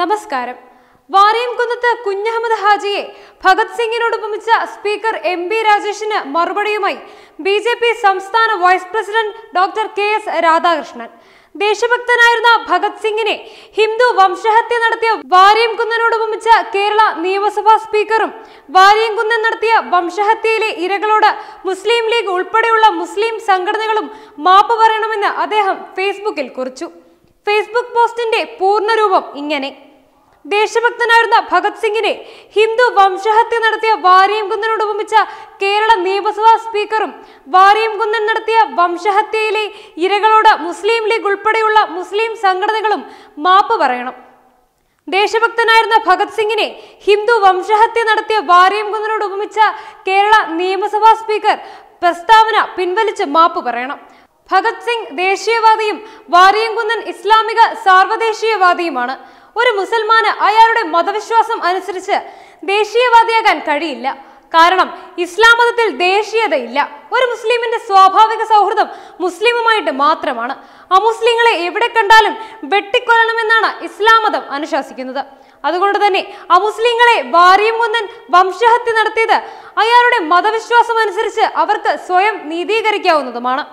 നമസ്കാരം വാറിയംകുന്നത്ത് കുഞ്ഞഹമ്മദ് ഹാജിയെ ഭഗത് സിംഗിനോട് ഉപമിച്ച സ്പീക്കർ എം ബി രാജേഷിന് മറുപടിയുമായി ബി ജെ പി സംസ്ഥാന vice president doctor K S Radhakrishnan ദേശഭക്തനായിരുന്ന ഭഗത് സിംഗിനെ ഹിന്ദു വംശഹത്യ നടത്തിയ ഉപമിച്ച കേരള നിയമസഭാ സ്പീക്കറും വാരിയംകുന്നൻ നടത്തിയ വംശഹത്യയിലെ ഇരകളോട് മുസ്ലിം ലീഗ് ഉൾപ്പെടെയുള്ള മുസ്ലിം സംഘടനകളും മാപ്പ് പറയണമെന്ന് അദ്ദേഹം ഫേസ്ബുക്കിൽ കുറിച്ചു ഫേസ്ബുക്ക് പോസ്റ്റിന്റെ പൂർണ്ണരൂപം ഇങ്ങനെ ദേശഭക്തനായിരുന്ന ഭഗത് സിംഗിനെ ഹിന്ദു വംശഹത്യ നടത്തിയ വാരിയംകുന്നനോട് ഉപമിച്ച കേരള നിയമസഭാ സ്പീക്കറും വാരിയംകുന്നൻ നടത്തിയ വംശഹത്യയിലെ ഇരകളോട് മുസ്ലിം ലീഗ് ഉൾപ്പെടെയുള്ള മുസ്ലിം സംഘടനകളും മാപ്പ് പറയണം ദേശഭക്തനായിരുന്ന ഭഗത് സിംഗിനെ ഹിന്ദു വംശഹത്യ നടത്തിയ വാരിയംകുന്നനോട് ഉപമിച്ച കേരള നിയമസഭാ സ്പീക്കർ പ്രസ്താവന പിൻവലിച്ച് മാപ്പ് പറയണം ഭഗത് സിംഗ് ദേശീയവാദിയും വാരിയംകുന്നൻ ഇസ്ലാമിക സാർവദേശീയവാദിയുമാണ് ഒരു മുസൽമാന് അയാളുടെ മതവിശ്വാസം അനുസരിച്ച് ദേശീയവാദിയാകാൻ കഴിയില്ല കാരണം ഇസ്ലാം മതത്തിൽ ദേശീയതയില്ല ഒരു മുസ്ലിമിന്റെ സ്വാഭാവിക സൗഹൃദം മുസ്ലിമുമായിട്ട് മാത്രമാണ് അമുസ്ലിങ്ങളെ എവിടെ കണ്ടാലും വെട്ടിക്കൊല്ലണമെന്നാണ് ഇസ്ലാം മതം അനുശാസിക്കുന്നത് അതുകൊണ്ട് തന്നെ അമുസ്ലിങ്ങളെ വാരിയും കൊന്നൻ വംശഹത്യ നടത്തിയത് അയാളുടെ മതവിശ്വാസം അനുസരിച്ച് അവർക്ക് സ്വയം നീതീകരിക്കാവുന്നതുമാണ്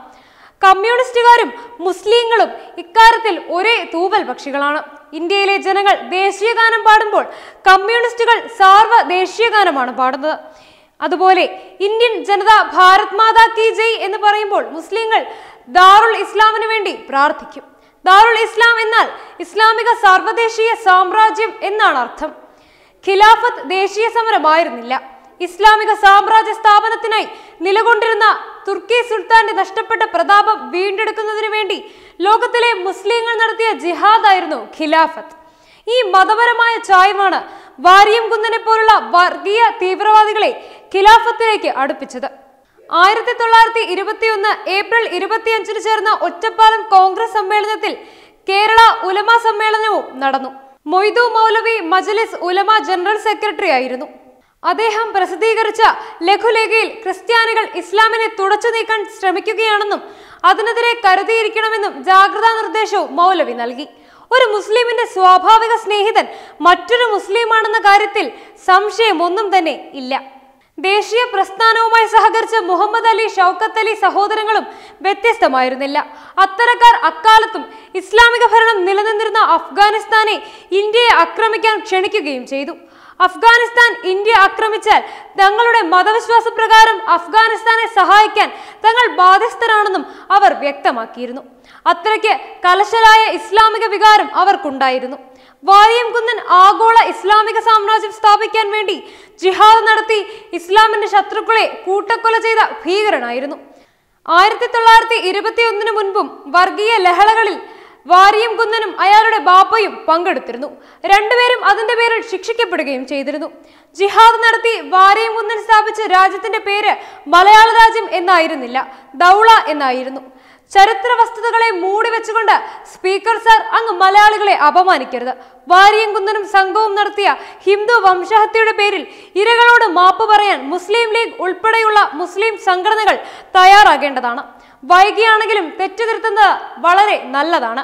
കമ്മ്യൂണിസ്റ്റുകാരും മുസ്ലിങ്ങളും ഇക്കാര്യത്തിൽ ഒരേ തൂവൽ പക്ഷികളാണ് ഇന്ത്യയിലെ ജനങ്ങൾ ദേശീയഗാനം പാടുമ്പോൾ കമ്മ്യൂണിസ്റ്റുകൾ സാർവ ദേശീയഗാനമാണ് പാടുന്നത് അതുപോലെ ഇന്ത്യൻ ജനത ഭാരത് മാതാ കി ജയ് എന്ന് പറയുമ്പോൾ മുസ്ലിങ്ങൾ ദാറുൽ ഇസ്ലാമിന് വേണ്ടി പ്രാർത്ഥിക്കും ദാറുൽ ഇസ്ലാം എന്നാൽ ഇസ്ലാമിക സർവ്വദേശീയ സാമ്രാജ്യം എന്നാണ് അർത്ഥം ഖിലാഫത്ത് ദേശീയ സമരമായിരുന്നില്ല ഇസ്ലാമിക സാമ്രാജ്യ സ്ഥാപനത്തിനായി നിലകൊണ്ടിരുന്ന തുർക്കി സുൽത്താന്റെ നഷ്ടപ്പെട്ട പ്രതാപം വീണ്ടെടുക്കുന്നതിനു വേണ്ടി ലോകത്തിലെ മുസ്ലിങ്ങൾ നടത്തിയ ജിഹാദായിരുന്നു ഖിലാഫത്ത് ഈ മതപരമായ ചായ്വാണ് വാരിയം കുന്നനെ പോലുള്ള വർഗീയ തീവ്രവാദികളെ ഖിലാഫത്തിലേക്ക് അടുപ്പിച്ചത് ആയിരത്തി തൊള്ളായിരത്തി ഒന്ന് ഏപ്രിൽ ഇരുപത്തിയഞ്ചിന് ചേർന്ന ഒറ്റപ്പാലം കോൺഗ്രസ് സമ്മേളനത്തിൽ കേരള ഉലമ സമ്മേളനവും നടന്നു മൊയ്തു മൗലവി മജലിസ് ഉലമ ജനറൽ സെക്രട്ടറി ആയിരുന്നു അദ്ദേഹം പ്രസിദ്ധീകരിച്ച ലഘുലേഖയിൽ ക്രിസ്ത്യാനികൾ ഇസ്ലാമിനെ തുടച്ചു നീക്കാൻ ശ്രമിക്കുകയാണെന്നും അതിനെതിരെ കരുതിയിരിക്കണമെന്നും ജാഗ്രതാ നിർദ്ദേശവും മൗലവി നൽകി ഒരു മുസ്ലിമിന്റെ സ്വാഭാവിക സ്നേഹിതൻ മറ്റൊരു മുസ്ലിമാണെന്ന കാര്യത്തിൽ സംശയമൊന്നും തന്നെ ഇല്ല ദേശീയ പ്രസ്ഥാനവുമായി സഹകരിച്ച മുഹമ്മദ് അലി ഷൗക്കത്ത് അലി സഹോദരങ്ങളും വ്യത്യസ്തമായിരുന്നില്ല അത്തരക്കാർ അക്കാലത്തും ഇസ്ലാമിക ഭരണം നിലനിന്നിരുന്ന അഫ്ഗാനിസ്ഥാനെ ഇന്ത്യയെ ആക്രമിക്കാൻ ക്ഷണിക്കുകയും ചെയ്തു അഫ്ഗാനിസ്ഥാൻ ഇന്ത്യ ആക്രമിച്ചാൽ തങ്ങളുടെ മതവിശ്വാസ പ്രകാരം അഫ്ഗാനിസ്ഥാനെ സഹായിക്കാൻ തങ്ങൾ ബാധ്യസ്ഥരാണെന്നും അവർ വ്യക്തമാക്കിയിരുന്നു അത്രയ്ക്ക് കലശലായ ഇസ്ലാമിക വികാരം അവർക്കുണ്ടായിരുന്നു വാരിയം കുന്നൻ ആഗോള ഇസ്ലാമിക സാമ്രാജ്യം സ്ഥാപിക്കാൻ വേണ്ടി ജിഹാദ് നടത്തി ഇസ്ലാമിന്റെ ശത്രുക്കളെ കൂട്ടക്കൊല ചെയ്ത ഭീകരനായിരുന്നു ആയിരത്തി തൊള്ളായിരത്തി ഇരുപത്തിയൊന്നിനു മുൻപും വർഗീയ ലഹളകളിൽ വാരിയും കുന്നനും അയാളുടെ ബാപ്പയും പങ്കെടുത്തിരുന്നു രണ്ടുപേരും അതിന്റെ പേരിൽ ശിക്ഷിക്കപ്പെടുകയും ചെയ്തിരുന്നു ജിഹാദ് നടത്തി വാരിയും കുന്നൻ സ്ഥാപിച്ച രാജ്യത്തിന്റെ പേര് മലയാള രാജ്യം എന്നായിരുന്നില്ല ദൗള എന്നായിരുന്നു ചരിത്ര വസ്തുതകളെ മൂടി വെച്ചുകൊണ്ട് സ്പീക്കർ സാർ അങ്ങ് മലയാളികളെ അപമാനിക്കരുത് വാരിയും കുന്നനും സംഘവും നടത്തിയ ഹിന്ദു വംശഹത്യയുടെ പേരിൽ ഇരകളോട് മാപ്പ് പറയാൻ മുസ്ലിം ലീഗ് ഉൾപ്പെടെയുള്ള മുസ്ലിം സംഘടനകൾ തയ്യാറാകേണ്ടതാണ് വൈകിയാണെങ്കിലും തെറ്റുതിരുത്തുന്നത് വളരെ നല്ലതാണ്